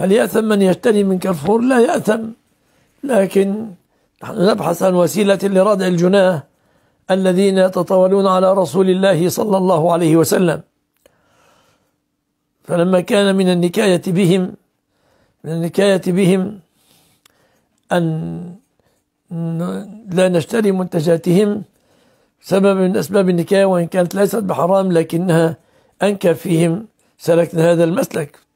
هل يأثم من يشتري من كارفور لا يأثم لكن نحن نبحث عن وسيلة لردع الجناه الذين يتطاولون على رسول الله صلى الله عليه وسلم فلما كان من النكاية بهم من النكاية بهم أن لا نشتري منتجاتهم سبب من أسباب النكاية وإن كانت ليست بحرام لكنها أنكى فيهم سلكنا هذا المسلك